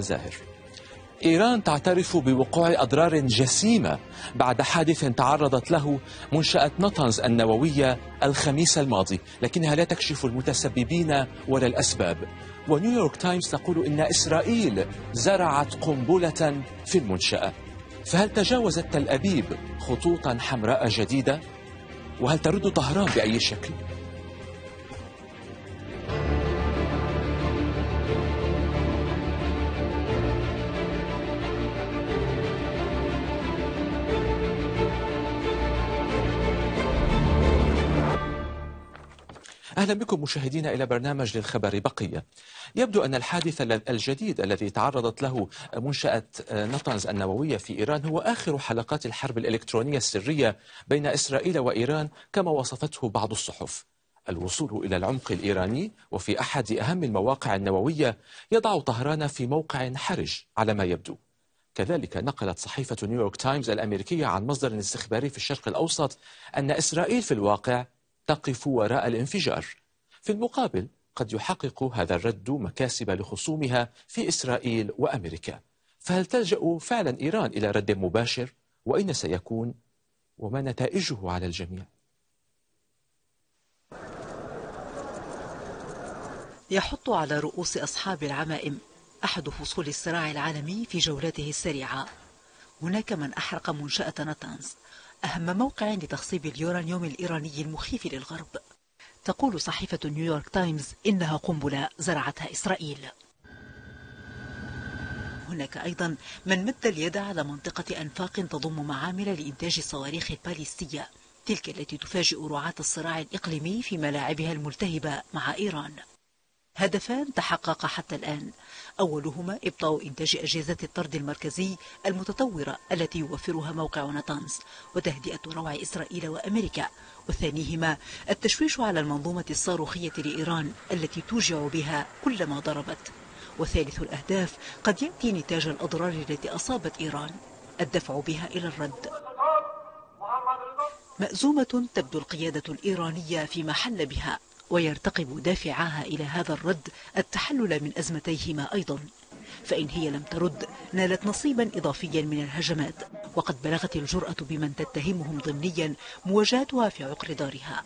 زاهر إيران تعترف بوقوع أضرار جسيمة بعد حادث تعرضت له منشأة نطنز النووية الخميس الماضي لكنها لا تكشف المتسببين ولا الأسباب ونيويورك تايمز تقول إن إسرائيل زرعت قنبلة في المنشأة فهل تجاوزت تل أبيب خطوطا حمراء جديدة؟ وهل ترد طهران بأي شكل؟ أهلا بكم مشاهدينا إلى برنامج للخبر بقية يبدو أن الحادث الجديد الذي تعرضت له منشأة آه، نطنز النووية في إيران هو آخر حلقات الحرب الإلكترونية السرية بين إسرائيل وإيران كما وصفته بعض الصحف الوصول إلى العمق الإيراني وفي أحد أهم المواقع النووية يضع طهران في موقع حرج على ما يبدو كذلك نقلت صحيفة نيويورك تايمز الأمريكية عن مصدر استخباري في الشرق الأوسط أن إسرائيل في الواقع تقف وراء الانفجار في المقابل قد يحقق هذا الرد مكاسب لخصومها في إسرائيل وأمريكا فهل تلجأ فعلا إيران إلى رد مباشر وأين سيكون وما نتائجه على الجميع يحط على رؤوس أصحاب العمائم أحد فصول الصراع العالمي في جولته السريعة هناك من أحرق منشأة نتانز أهم موقع لتخصيب اليورانيوم الإيراني المخيف للغرب تقول صحيفة نيويورك تايمز إنها قنبلة زرعتها إسرائيل هناك أيضا من مد اليد على منطقة أنفاق تضم معامل لإنتاج الصواريخ الباليستية تلك التي تفاجئ رعاة الصراع الإقليمي في ملاعبها الملتهبة مع إيران هدفان تحقق حتى الآن أولهما إبطاء إنتاج أجهزة الطرد المركزي المتطورة التي يوفرها موقع نطانز وتهدئة روع إسرائيل وأمريكا وثانيهما التشويش على المنظومة الصاروخية لإيران التي توجع بها كل ما ضربت وثالث الأهداف قد يأتي نتاج الأضرار التي أصابت إيران الدفع بها إلى الرد مأزومة تبدو القيادة الإيرانية في محل بها ويرتقب دافعاها إلى هذا الرد التحلل من أزمتيهما أيضا فإن هي لم ترد نالت نصيبا إضافيا من الهجمات وقد بلغت الجرأة بمن تتهمهم ضمنيا مواجهتها في عقر دارها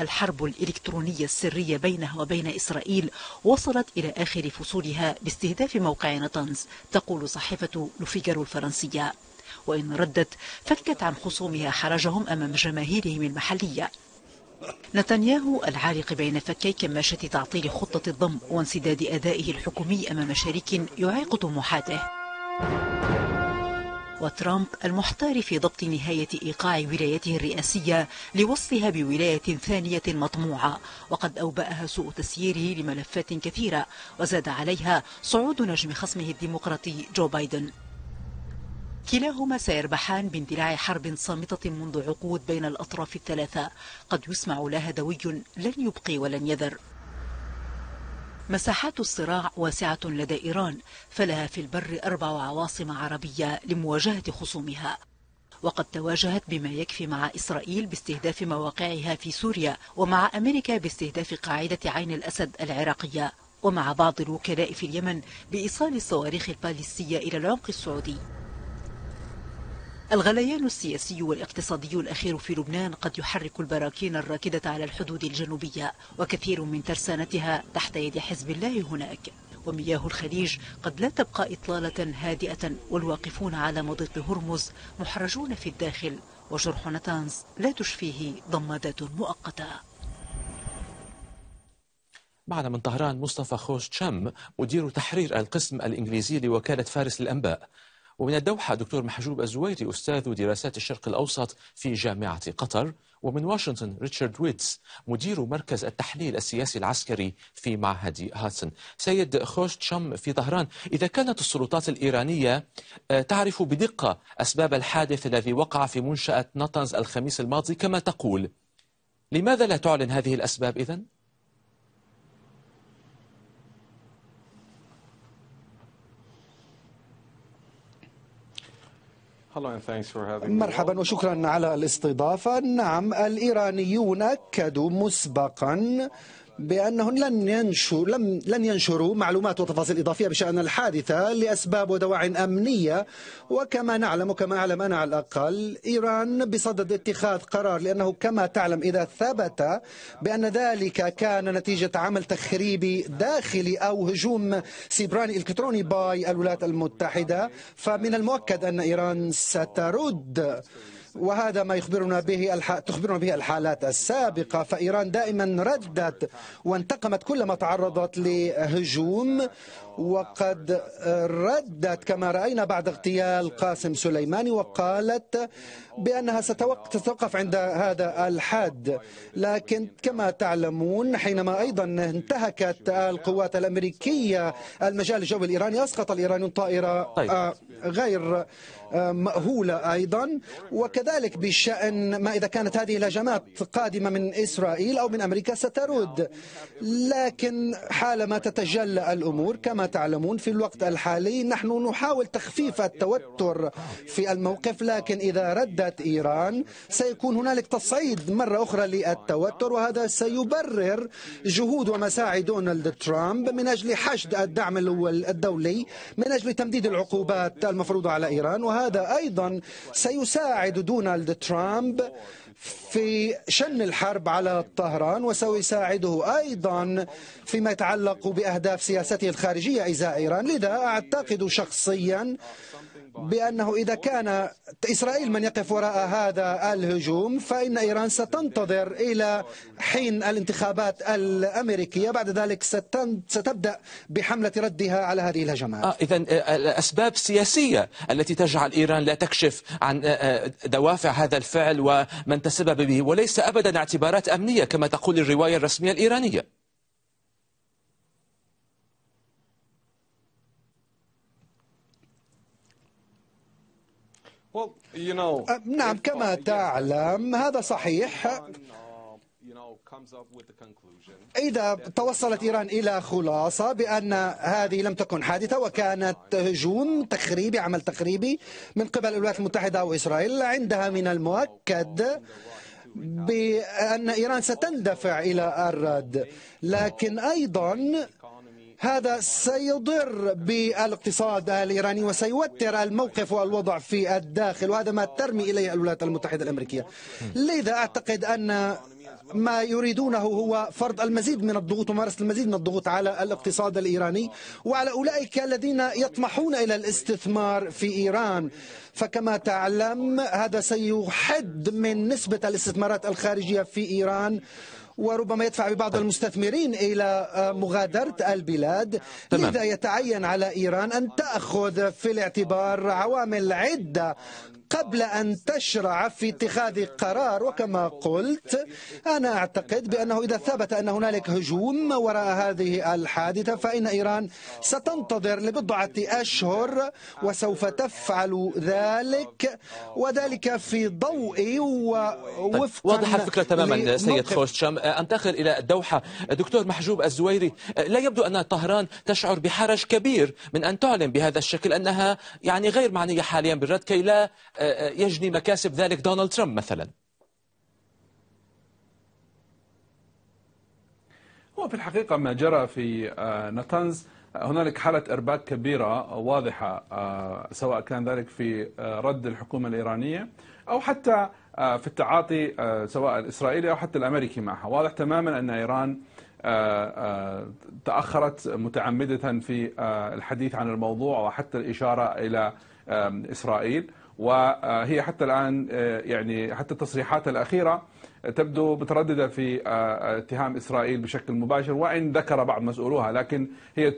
الحرب الإلكترونية السرية بينها وبين إسرائيل وصلت إلى آخر فصولها باستهداف موقع نطنز تقول صحيفة لوفيجر الفرنسية وإن ردت فكت عن خصومها حرجهم أمام جماهيرهم المحلية نتنياهو العالق بين فكي كماشة تعطيل خطة الضم وانسداد أدائه الحكومي أمام شريك يعيق طموحاته وترامب المحتار في ضبط نهاية إيقاع ولايته الرئاسية لوصفها بولاية ثانية مطموعة وقد أوبأها سوء تسييره لملفات كثيرة وزاد عليها صعود نجم خصمه الديمقراطي جو بايدن كلاهما سيربحان باندلاع حرب صامتة منذ عقود بين الأطراف الثلاثة قد يسمع لها دوي لن يبقي ولن يذر مساحات الصراع واسعة لدى إيران فلها في البر أربع عواصم عربية لمواجهة خصومها وقد تواجهت بما يكفي مع إسرائيل باستهداف مواقعها في سوريا ومع أمريكا باستهداف قاعدة عين الأسد العراقية ومع بعض الوكلاء في اليمن بإيصال الصواريخ البالستية إلى العمق السعودي الغليان السياسي والاقتصادي الأخير في لبنان قد يحرك البراكين الراكدة على الحدود الجنوبية وكثير من ترسانتها تحت يد حزب الله هناك ومياه الخليج قد لا تبقى إطلالة هادئة والواقفون على مضيق هرمز محرجون في الداخل وجرح نتانز لا تشفيه ضمادات مؤقتة معنا من طهران مصطفى خوش تشم مدير تحرير القسم الإنجليزي لوكالة فارس للأنباء ومن الدوحة دكتور محجوب الزويري أستاذ دراسات الشرق الأوسط في جامعة قطر ومن واشنطن ريتشارد ويتس مدير مركز التحليل السياسي العسكري في معهد هاتسن سيد خوش شم في طهران إذا كانت السلطات الإيرانية آه، تعرف بدقة أسباب الحادث الذي وقع في منشأة نطنز الخميس الماضي كما تقول لماذا لا تعلن هذه الأسباب إذن؟ مرحبا وشكرا على الاستضافة نعم الإيرانيون أكدوا مسبقا بانهم لن ينشروا لم لن ينشروا معلومات وتفاصيل إضافية بشأن الحادثة لأسباب ودواع أمنية وكما نعلم وكما أعلم أنا على الأقل إيران بصدد اتخاذ قرار لأنه كما تعلم إذا ثبت بأن ذلك كان نتيجة عمل تخريبي داخلي أو هجوم سيبراني إلكتروني باي الولايات المتحدة فمن المؤكد أن إيران سترد وهذا ما يخبرنا به الح... تخبرنا به الحالات السابقة فإيران دائما ردت وانتقمت كلما تعرضت لهجوم وقد ردت كما رأينا بعد اغتيال قاسم سليماني وقالت بأنها ستتوقف عند هذا الحد لكن كما تعلمون حينما أيضا انتهكت القوات الأمريكية المجال الجوي الإيراني أسقط الإيرانيون طائرة طيب. آه، غير آه، مأهولة أيضا وكذلك بشأن ما إذا كانت هذه الهجمات قادمة من إسرائيل أو من أمريكا سترد لكن حالما تتجلى الأمور كما تعلمون في الوقت الحالي نحن نحاول تخفيف التوتر في الموقف لكن إذا ردت إيران سيكون هنالك تصعيد مرة أخرى للتوتر وهذا سيبرر جهود ومساعي دونالد ترامب من أجل حشد الدعم الدولي من أجل تمديد العقوبات المفروضة على إيران وهذا أيضا سيساعد دونالد ترامب في شن الحرب على طهران وسيساعده أيضا فيما يتعلق بأهداف سياسته الخارجية إزاء إيران لذا أعتقد شخصيا بأنه إذا كان إسرائيل من يقف وراء هذا الهجوم فإن إيران ستنتظر إلى حين الانتخابات الأمريكية بعد ذلك ستبدأ بحملة ردها على هذه الهجمات آه إذا آه، آه، الأسباب سياسية التي تجعل إيران لا تكشف عن آه، دوافع هذا الفعل ومن تسبب به وليس أبدا اعتبارات أمنية كما تقول الرواية الرسمية الإيرانية نعم كما تعلم هذا صحيح إذا توصلت إيران إلى خلاصة بأن هذه لم تكن حادثة وكانت هجوم تخريبي عمل تخريبي من قبل الولايات المتحدة وإسرائيل عندها من المؤكد بأن إيران ستندفع إلى الرد لكن أيضا هذا سيضر بالاقتصاد الإيراني وسيوتر الموقف والوضع في الداخل وهذا ما ترمي إليه الولايات المتحدة الأمريكية لذا أعتقد أن ما يريدونه هو فرض المزيد من الضغوط ومارسة المزيد من الضغوط على الاقتصاد الإيراني وعلى أولئك الذين يطمحون إلى الاستثمار في إيران فكما تعلم هذا سيحد من نسبة الاستثمارات الخارجية في إيران وربما يدفع ببعض المستثمرين إلى مغادرة البلاد تمام. لذا يتعين على إيران أن تأخذ في الاعتبار عوامل عدة قبل أن تشرع في اتخاذ قرار وكما قلت أنا أعتقد بأنه إذا ثبت أن هنالك هجوم وراء هذه الحادثة فإن إيران ستنتظر لبضعة أشهر وسوف تفعل ذلك وذلك في ضوء ووفقا طيب، واضحة الفكرة تماما سيد خوشتشام أنتقل إلى الدوحة دكتور محجوب الزويري لا يبدو أن طهران تشعر بحرج كبير من أن تعلن بهذا الشكل أنها يعني غير معنية حاليا بالرد كي لا آه، يجني مكاسب ذلك دونالد ترامب مثلا هو في الحقيقة ما جرى في آه، نتنز هنالك حالة إرباك كبيرة واضحة آه، سواء كان ذلك في آه، رد الحكومة الإيرانية أو حتى في التعاطي سواء الإسرائيلي أو حتى الأمريكي معها واضح تماما أن إيران تأخرت متعمدة في الحديث عن الموضوع وحتى الإشارة إلى إسرائيل وهي حتى الآن آه، يعني حتى التصريحات الأخيرة تبدو مترددة في آه، آه، اتهام إسرائيل بشكل مباشر وإن ذكر بعض مسؤولوها لكن هي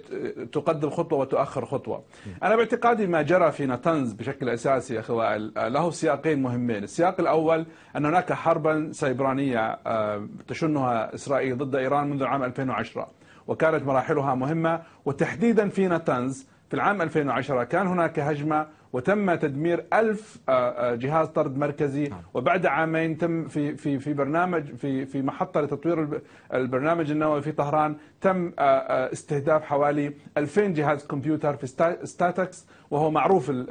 تقدم خطوة وتؤخر خطوة أنا باعتقادي ما جرى في نتنز بشكل أساسي وائل له سياقين مهمين السياق الأول أن هناك حربا سيبرانية تشنها إسرائيل ضد إيران منذ عام 2010 وكانت مراحلها مهمة وتحديدا في نتنز في العام 2010 كان هناك هجمة وتم تدمير ألف آه، آه، جهاز طرد مركزي نعم. وبعد عامين تم في في في برنامج في في محطه لتطوير البرنامج النووي في طهران تم آه، استهداف حوالي 2000 جهاز كمبيوتر في ستاتكس وهو معروف ال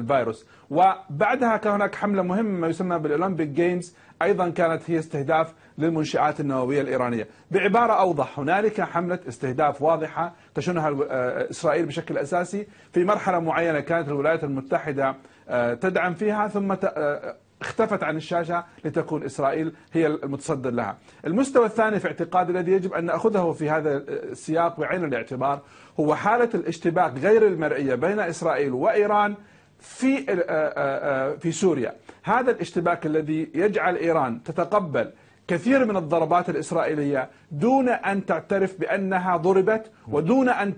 الفيروس وبعدها كان هناك حملة مهمة ما يسمى بالأولمبيك جيمز أيضا كانت هي استهداف للمنشآت النووية الإيرانية بعبارة أوضح هنالك حملة استهداف واضحة تشنها آه، إسرائيل بشكل أساسي في مرحلة معينة كانت الولايات المتحدة آه، تدعم فيها ثم آه، اختفت عن الشاشة لتكون إسرائيل هي المتصدر لها المستوى الثاني في اعتقادي الذي يجب أن نأخذه في هذا السياق وعين الاعتبار هو حالة الاشتباك غير المرئية بين إسرائيل وإيران في آه، آه، آه، في سوريا هذا الاشتباك الذي يجعل إيران تتقبل كثير من الضربات الإسرائيلية دون أن تعترف بأنها ضربت ودون أن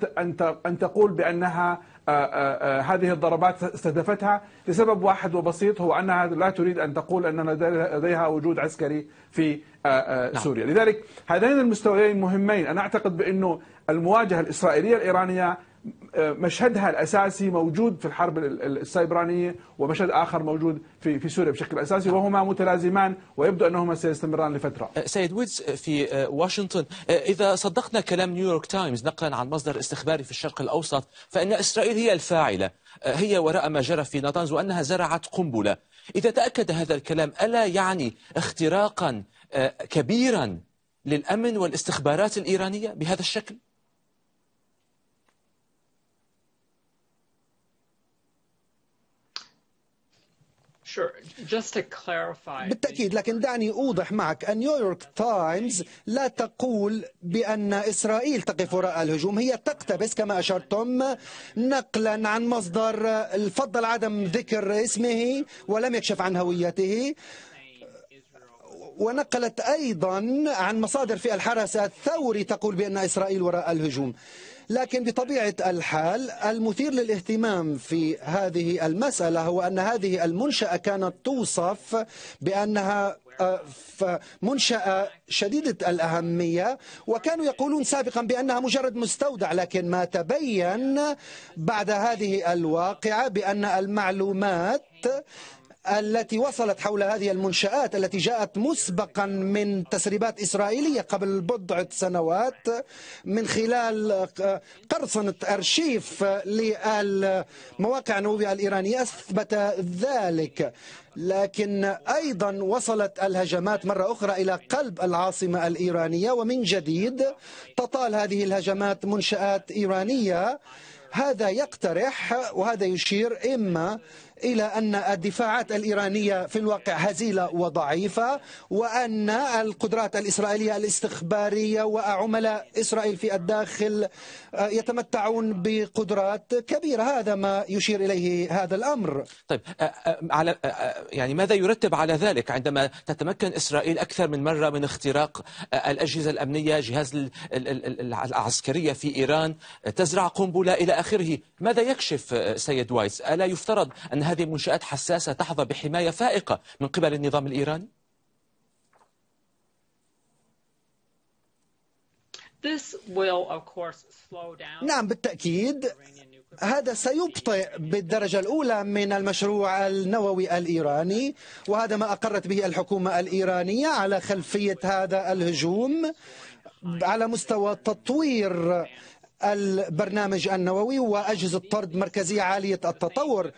أن تقول بأنها آه، آه، آه، هذه الضربات استهدفتها لسبب واحد وبسيط هو أنها لا تريد أن تقول أن لديها وجود عسكري في نعم. سوريا لذلك هذين المستويين مهمين أنا أعتقد بأنه المواجهة الإسرائيلية الإيرانية مشهدها الاساسي موجود في الحرب السيبرانيه ومشهد اخر موجود في في سوريا بشكل اساسي وهما متلازمان ويبدو انهما سيستمران لفتره. أه، سيد ويدز أه، في أه، واشنطن اذا صدقنا كلام نيويورك تايمز نقلا عن مصدر استخباري في الشرق الاوسط فان اسرائيل هي الفاعله هي وراء ما جرى في نطنز وانها زرعت قنبله. اذا تاكد هذا الكلام الا يعني اختراقا كبيرا للامن والاستخبارات الايرانيه بهذا الشكل؟ بالتأكيد لكن دعني أوضح معك أن نيويورك تايمز لا تقول بأن إسرائيل تقف وراء الهجوم هي تقتبس كما أشرتم نقلا عن مصدر فضل عدم ذكر اسمه ولم يكشف عن هويته ونقلت أيضا عن مصادر في الحرس الثوري تقول بأن إسرائيل وراء الهجوم لكن بطبيعة الحال المثير للاهتمام في هذه المسألة هو أن هذه المنشأة كانت توصف بأنها آه، منشأة شديدة الأهمية وكانوا يقولون سابقا بأنها مجرد مستودع لكن ما تبين بعد هذه الواقعة بأن المعلومات التي وصلت حول هذه المنشآت التي جاءت مسبقا من تسريبات إسرائيلية قبل بضعة سنوات من خلال قرصنة أرشيف للمواقع النووية الإيرانية أثبت ذلك لكن أيضا وصلت الهجمات مرة أخرى إلى قلب العاصمة الإيرانية ومن جديد تطال هذه الهجمات منشآت إيرانية هذا يقترح وهذا يشير إما إلى أن الدفاعات الإيرانية في الواقع هزيلة وضعيفة وأن القدرات الإسرائيلية الاستخبارية وعملاء إسرائيل في الداخل آه، يتمتعون بقدرات كبيرة هذا ما يشير إليه هذا الأمر طيب آه، آه، على يعني ماذا يرتب على ذلك عندما تتمكن إسرائيل أكثر من مرة من اختراق الأجهزة الأمنية جهاز العسكرية في إيران تزرع قنبلة إلى آخره ماذا يكشف سيد وايس ألا يفترض أن هذه المنشآت حساسة تحظى بحماية فائقة من قبل النظام الإيراني؟ نعم بالتأكيد هذا سيبطئ بالدرجة الأولى من المشروع النووي الإيراني وهذا ما أقرت به الحكومة الإيرانية على خلفية هذا الهجوم على مستوى تطوير البرنامج النووي وأجهزة طرد مركزية عالية التطور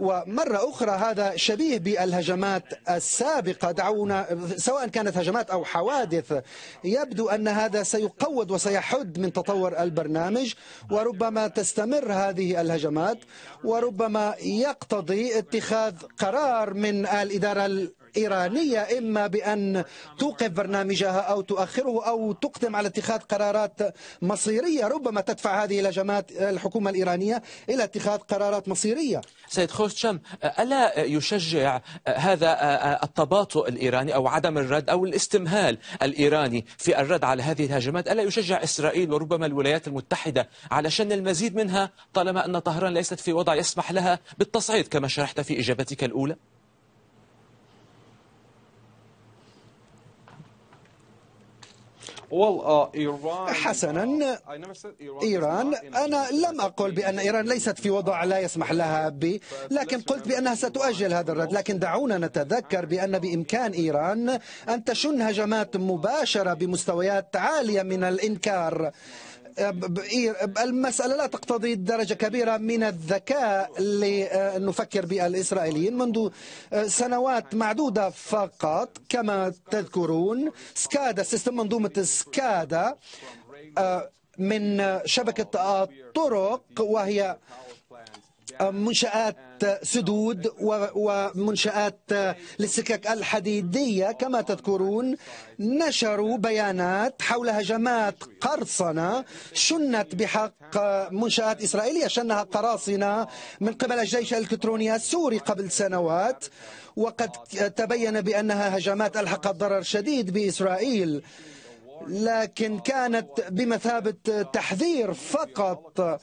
ومرة أخرى هذا شبيه بالهجمات السابقة دعونا سواء كانت هجمات أو حوادث يبدو أن هذا سيقود وسيحد من تطور البرنامج وربما تستمر هذه الهجمات وربما يقتضي اتخاذ قرار من الإدارة الإيرانية إما بأن توقف برنامجها أو تؤخره أو تقدم على اتخاذ قرارات مصيرية ربما تدفع هذه الهجمات الحكومة الإيرانية إلى اتخاذ قرارات مصيرية سيد خوشتشم ألا يشجع هذا التباطؤ الإيراني أو عدم الرد أو الاستمهال الإيراني في الرد على هذه الهجمات ألا يشجع إسرائيل وربما الولايات المتحدة على شن المزيد منها طالما أن طهران ليست في وضع يسمح لها بالتصعيد كما شرحت في إجابتك الأولى آه، حسنا آه، إيران أنا لم أقل بأن إيران ليست في وضع لا يسمح لها ب لكن قلت بأنها ستؤجل هذا الرد لكن دعونا نتذكر بأن بإمكان إيران أن تشن هجمات مباشرة بمستويات عالية من الإنكار إيه، المسألة لا تقتضي درجة كبيرة من الذكاء لنفكر بالإسرائيليين منذ آه، سنوات معدودة فقط كما تذكرون سكادا سيستم منظومة سكادا آه، من شبكة الطرق وهي منشآت سدود ومنشآت للسكك الحديدية كما تذكرون نشروا بيانات حول هجمات قرصنة شنت بحق منشآت إسرائيلية شنها قراصنة من قبل الجيش الإلكتروني السوري قبل سنوات وقد تبين بأنها هجمات ألحقت ضرر شديد بإسرائيل لكن كانت بمثابة تحذير فقط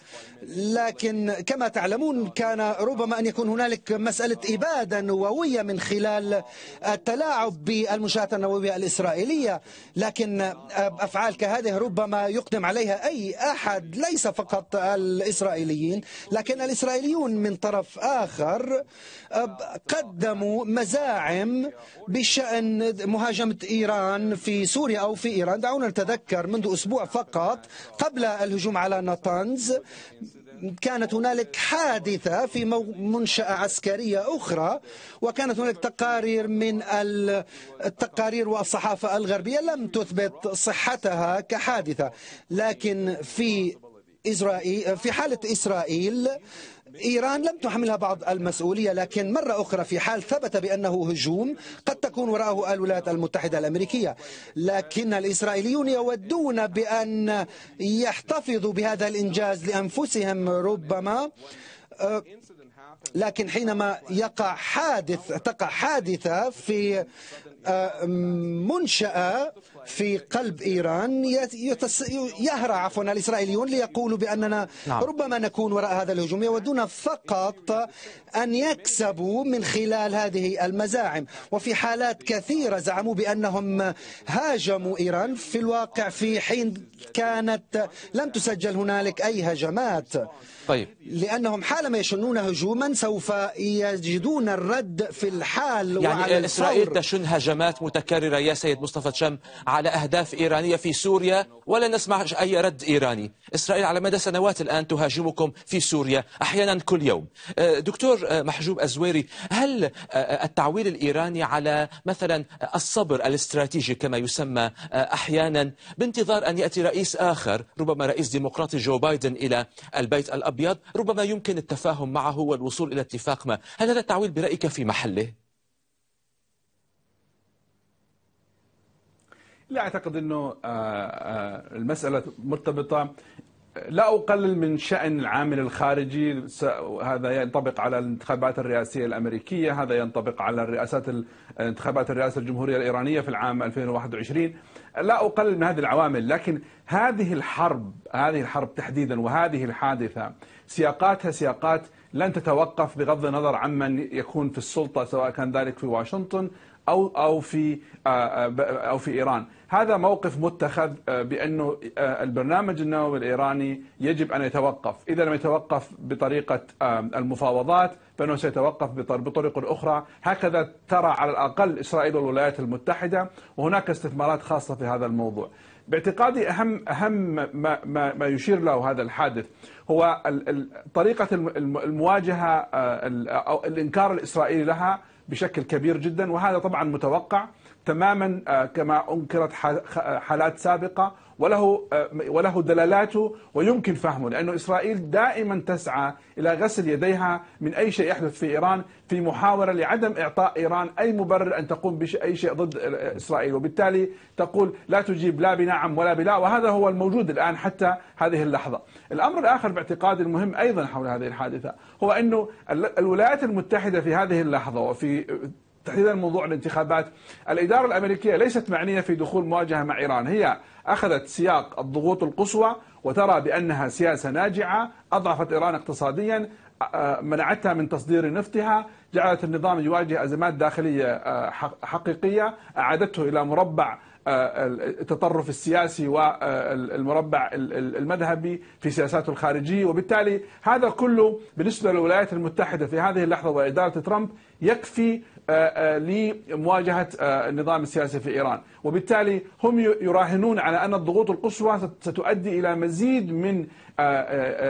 لكن كما تعلمون كان ربما أن يكون هنالك مسألة إبادة نووية من خلال التلاعب بالمنشآت النووية الإسرائيلية لكن أفعال كهذه ربما يقدم عليها أي أحد ليس فقط الإسرائيليين لكن الإسرائيليون من طرف آخر قدموا مزاعم بشأن مهاجمة إيران في سوريا أو في إيران دعونا نتذكر منذ أسبوع فقط قبل الهجوم على ناتانز كانت هنالك حادثة في منشأة عسكرية أخرى وكانت هناك تقارير من التقارير والصحافة الغربية لم تثبت صحتها كحادثة لكن في إسرائيل في حالة إسرائيل إيران لم تحملها بعض المسؤولية لكن مرة أخرى في حال ثبت بأنه هجوم قد تكون وراءه الولايات المتحدة الأمريكية لكن الإسرائيليون يودون بأن يحتفظوا بهذا الإنجاز لأنفسهم ربما آه، لكن حينما يقع حادث تقع حادثة في آه، منشأة في قلب إيران يهرع عفوا الإسرائيليون ليقولوا بأننا نعم. ربما نكون وراء هذا الهجوم يودون فقط أن يكسبوا من خلال هذه المزاعم وفي حالات كثيرة زعموا بأنهم هاجموا إيران في الواقع في حين كانت لم تسجل هنالك أي هجمات طيب لأنهم حالما يشنون هجوما سوف يجدون الرد في الحال يعني وعلى إسرائيل الفور. تشن هجمات متكررة يا سيد مصطفى شم على أهداف إيرانية في سوريا ولا نسمع أي رد إيراني إسرائيل على مدى سنوات الآن تهاجمكم في سوريا أحيانا كل يوم أه، دكتور أه، محجوب أزويري هل أه، التعويل الإيراني على مثلا الصبر الاستراتيجي كما يسمى أحيانا بانتظار أن يأتي رئيس آخر ربما رئيس ديمقراطي جو بايدن إلى البيت الأبيض ربما يمكن التفاهم معه والوصول إلى اتفاق ما هل هذا التعويل برأيك في محله؟ لا اعتقد انه آه، آه، المساله مرتبطه لا اقلل من شان العامل الخارجي هذا ينطبق على الانتخابات الرئاسيه الامريكيه هذا ينطبق على الرئاسات انتخابات الرئاسه الجمهوريه الايرانيه في العام 2021 لا اقلل من هذه العوامل لكن هذه الحرب هذه الحرب تحديدا وهذه الحادثه سياقاتها سياقات لن تتوقف بغض النظر عمن يكون في السلطه سواء كان ذلك في واشنطن او او في آه، آه، او في ايران، هذا موقف متخذ آه، بانه البرنامج النووي الايراني يجب ان يتوقف، اذا لم يتوقف بطريقه المفاوضات فانه سيتوقف بطرق اخرى، هكذا ترى على الاقل اسرائيل والولايات المتحده، وهناك استثمارات خاصه في هذا الموضوع. باعتقادي اهم اهم ما ما, ما يشير له هذا الحادث هو طريقه المواجهه آه، او الانكار الاسرائيلي لها بشكل كبير جدا وهذا طبعا متوقع تماما آه، كما انكرت حالات سابقه وله آه، وله دلالاته ويمكن فهمه لانه اسرائيل دائما تسعى الى غسل يديها من اي شيء يحدث في ايران في محاوله لعدم اعطاء ايران اي مبرر ان تقوم باي شيء ضد آه، اسرائيل وبالتالي تقول لا تجيب لا بنعم ولا بلا وهذا هو الموجود الان حتى هذه اللحظه. الامر الاخر باعتقادي المهم ايضا حول هذه الحادثه هو انه الولايات المتحده في هذه اللحظه وفي تحديدا موضوع الانتخابات الإدارة الأمريكية ليست معنية في دخول مواجهة مع إيران هي أخذت سياق الضغوط القصوى وترى بأنها سياسة ناجعة أضعفت إيران اقتصاديا منعتها من تصدير نفطها جعلت النظام يواجه أزمات داخلية حقيقية أعادته إلى مربع التطرف السياسي والمربع المذهبي في سياساته الخارجية وبالتالي هذا كله بالنسبة للولايات المتحدة في هذه اللحظة وإدارة ترامب يكفي آه، آه، لمواجهة آه، النظام السياسي في إيران وبالتالي هم يراهنون على أن الضغوط القصوى ستؤدي إلى مزيد من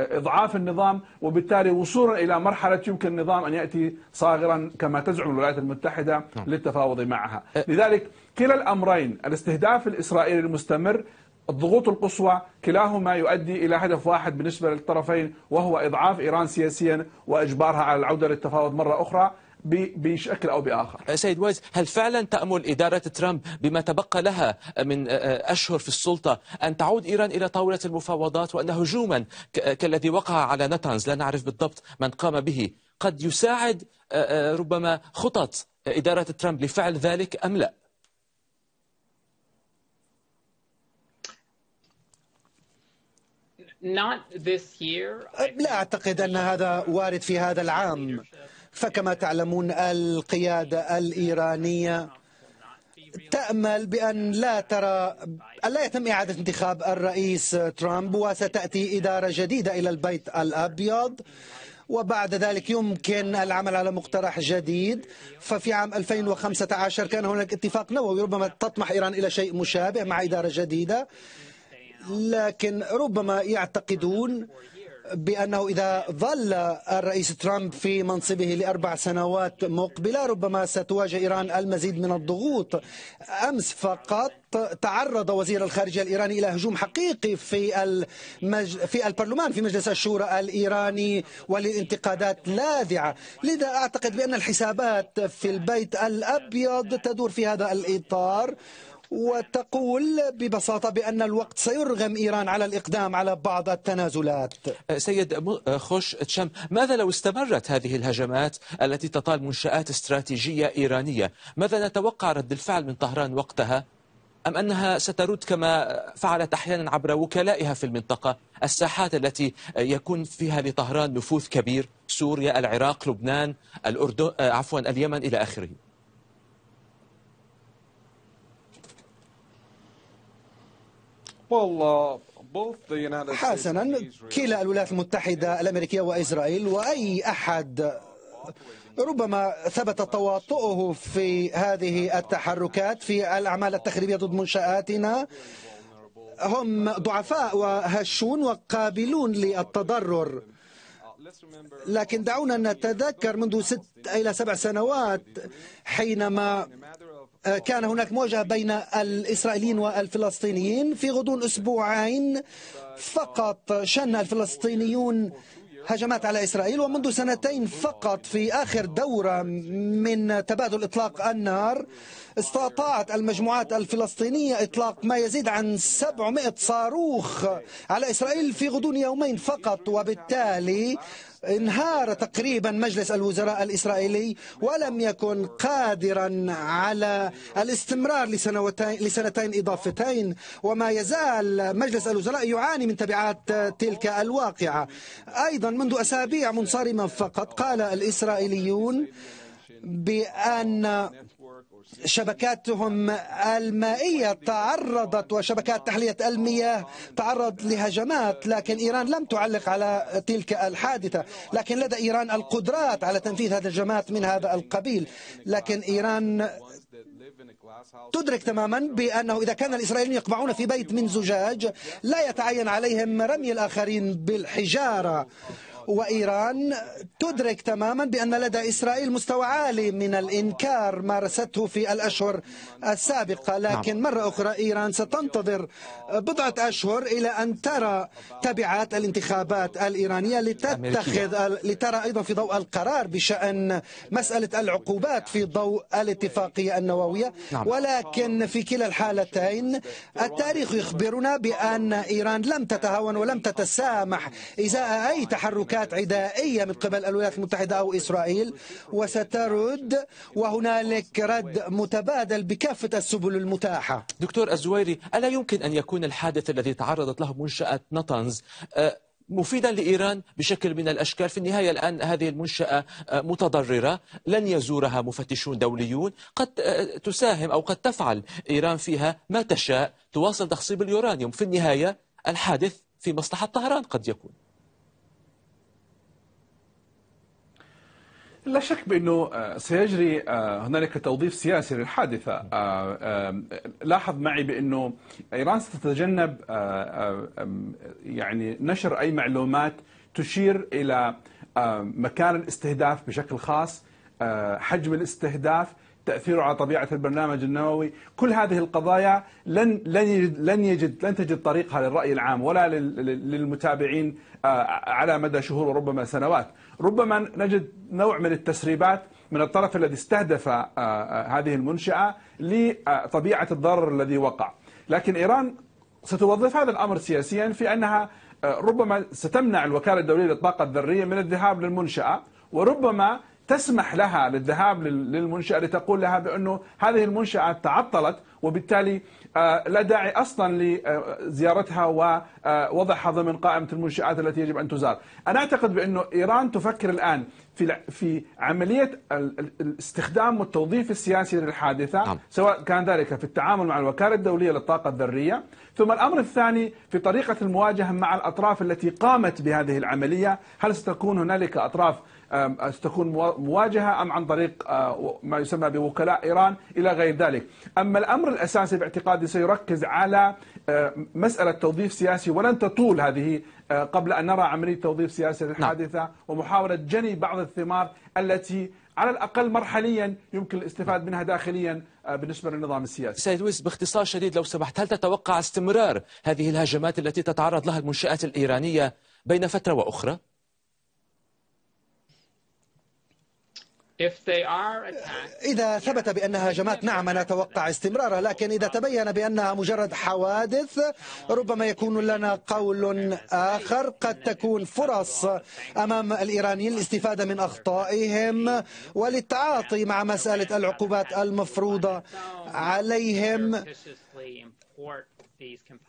إضعاف النظام وبالتالي وصولا إلى مرحلة يمكن النظام أن يأتي صاغرا كما تزعم الولايات المتحدة نعم. للتفاوض معها لذلك كلا الأمرين الاستهداف الإسرائيلي المستمر الضغوط القصوى كلاهما يؤدي الى هدف واحد بالنسبه للطرفين وهو اضعاف ايران سياسيا واجبارها على العوده للتفاوض مره اخرى بشكل أو بآخر سيد uh, وايز هل فعلا تأمل إدارة ترامب بما تبقى لها من uh, uh, أشهر في السلطة أن تعود إيران إلى طاولة المفاوضات وأن هجوما كالذي وقع على نتانز لا نعرف بالضبط من قام به قد يساعد ربما خطط إدارة ترامب لفعل ذلك أم لا؟ أه، لا أعتقد أن هذا وارد في هذا العام فكما تعلمون القيادة الإيرانية تأمل بأن لا ترى أن لا يتم إعادة انتخاب الرئيس ترامب وستأتي إدارة جديدة إلى البيت الأبيض وبعد ذلك يمكن العمل على مقترح جديد ففي عام 2015 كان هناك اتفاق نووي ربما تطمح إيران إلى شيء مشابه مع إدارة جديدة لكن ربما يعتقدون بأنه إذا ظل الرئيس ترامب في منصبه لأربع سنوات مقبلة ربما ستواجه إيران المزيد من الضغوط أمس فقط تعرض وزير الخارجية الإيراني إلى هجوم حقيقي في المج... في البرلمان في مجلس الشورى الإيراني ولانتقادات لاذعة لذا أعتقد بأن الحسابات في البيت الأبيض تدور في هذا الإطار وتقول ببساطة بأن الوقت سيرغم إيران على الإقدام على بعض التنازلات أه، سيد أه، خوش تشم ماذا لو استمرت هذه الهجمات التي تطال منشآت استراتيجية إيرانية ماذا نتوقع رد الفعل من طهران وقتها أم أنها سترد كما فعلت أحيانا عبر وكلائها في المنطقة الساحات التي أه، يكون فيها لطهران نفوذ كبير سوريا العراق لبنان الأردن عفوا اليمن إلى آخره حسنا كلا الولايات المتحدة الأمريكية وإسرائيل وأي أحد ربما ثبت تواطؤه في هذه التحركات في الأعمال التخريبية ضد منشآتنا هم ضعفاء وهشون وقابلون للتضرر لكن دعونا نتذكر منذ ست إلى سبع سنوات حينما آه، كان هناك مواجهة بين الإسرائيليين والفلسطينيين في غضون أسبوعين فقط شن الفلسطينيون هجمات على إسرائيل ومنذ سنتين فقط في آخر دورة من تبادل إطلاق النار استطاعت المجموعات الفلسطينية إطلاق ما يزيد عن 700 صاروخ على إسرائيل في غضون يومين فقط وبالتالي انهار تقريبا مجلس الوزراء الإسرائيلي ولم يكن قادرا على الاستمرار لسنوتين لسنتين إضافتين وما يزال مجلس الوزراء يعاني من تبعات تلك الواقعة أيضا منذ أسابيع منصرمة فقط قال الإسرائيليون بأن شبكاتهم المائية تعرضت وشبكات تحلية المياه تعرض لهجمات لكن إيران لم تعلق على تلك الحادثة لكن لدى إيران القدرات على تنفيذ هذه الهجمات من هذا القبيل لكن إيران تدرك تماما بأنه إذا كان الإسرائيليون يقبعون في بيت من زجاج لا يتعين عليهم رمي الآخرين بالحجارة وإيران تدرك تماما بأن لدى إسرائيل مستوى عالي من الإنكار مارسته في الأشهر السابقة نعم. لكن مرة أخرى إيران ستنتظر بضعة أشهر إلى أن ترى تبعات الانتخابات الإيرانية لتتخذ لترى أيضا في ضوء القرار بشأن مسألة العقوبات في ضوء الاتفاقية النووية نعم. ولكن في كلا الحالتين التاريخ يخبرنا بأن إيران لم تتهاون ولم تتسامح إزاء أي تحرك تحركات عدائية من قبل الولايات المتحدة أو إسرائيل وسترد وهنالك رد متبادل بكافة السبل المتاحة دكتور الزويري ألا يمكن أن يكون الحادث الذي تعرضت له منشأة نطنز آه، مفيدا لإيران بشكل من الأشكال في النهاية الآن هذه المنشأة آه، متضررة لن يزورها مفتشون دوليون قد آه، تساهم أو قد تفعل إيران فيها ما تشاء تواصل تخصيب اليورانيوم في النهاية الحادث في مصلحة طهران قد يكون لا شك بأنه آه، سيجري آه، هنالك توظيف سياسي للحادثة آه، لاحظ معي بأنه إيران ستتجنب يعني نشر أي معلومات تشير إلى مكان الاستهداف بشكل خاص حجم الاستهداف تاثيره على طبيعه البرنامج النووي، كل هذه القضايا لن لن يجد لن يجد لن تجد طريقها للراي العام ولا للمتابعين آه، على مدى شهور وربما سنوات، ربما نجد نوع من التسريبات من الطرف الذي استهدف آه، آه، هذه المنشاه لطبيعه الضرر الذي وقع، لكن ايران ستوظف هذا الامر سياسيا في انها ربما ستمنع الوكاله الدوليه للطاقه الذريه من الذهاب للمنشاه وربما تسمح لها للذهاب للمنشأة لتقول لها بأنه هذه المنشأة تعطلت وبالتالي آه، لا داعي أصلا لزيارتها ووضعها آه، ضمن قائمة المنشآت التي يجب أن تزار أنا أعتقد بأنه إيران تفكر الآن في في عملية الاستخدام والتوظيف السياسي للحادثة نعم. سواء كان ذلك في التعامل مع الوكالة الدولية للطاقة الذرية ثم الأمر الثاني في طريقة المواجهة مع الأطراف التي قامت بهذه العملية هل ستكون هنالك أطراف ستكون مواجهة أم عن طريق آه، ما يسمى بوكلاء إيران إلى غير ذلك أما الأمر الأساسي باعتقادي سيركز على آه، مسألة توظيف سياسي ولن تطول هذه آه، قبل أن نرى عملية توظيف سياسي نعم. الحادثه ومحاولة جني بعض الثمار التي على الأقل مرحليا يمكن الاستفادة منها داخليا آه، بالنسبة للنظام السياسي سيد ويس باختصار شديد لو سمحت هل تتوقع استمرار هذه الهجمات التي تتعرض لها المنشآت الإيرانية بين فترة وأخرى؟ إذا ثبت بأنها هجمات نعم أنا أتوقع استمرارها لكن إذا تبين بأنها مجرد حوادث ربما يكون لنا قول آخر قد تكون فرص أمام الإيرانيين للاستفادة من أخطائهم وللتعاطي مع مسألة العقوبات المفروضة عليهم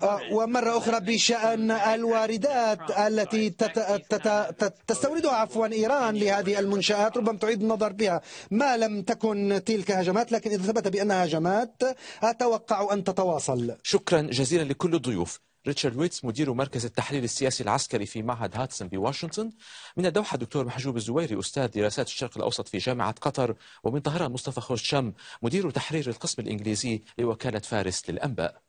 آه، ومرة أخرى بشأن الواردات التي تستوردها عفوا إيران لهذه المنشآت ربما تعيد النظر بها ما لم تكن تلك هجمات لكن إذا ثبت بأنها هجمات أتوقع أن تتواصل شكرا جزيلا لكل الضيوف ريتشارد ويتس مدير مركز التحليل السياسي العسكري في معهد هاتسون بواشنطن من الدوحة دكتور محجوب الزويري أستاذ دراسات الشرق الأوسط في جامعة قطر ومن طهران مصطفى خوشم مدير تحرير القسم الإنجليزي لوكالة فارس للأنباء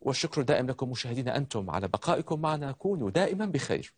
والشكر دائم لكم مشاهدينا أنتم على بقائكم معنا كونوا دائما بخير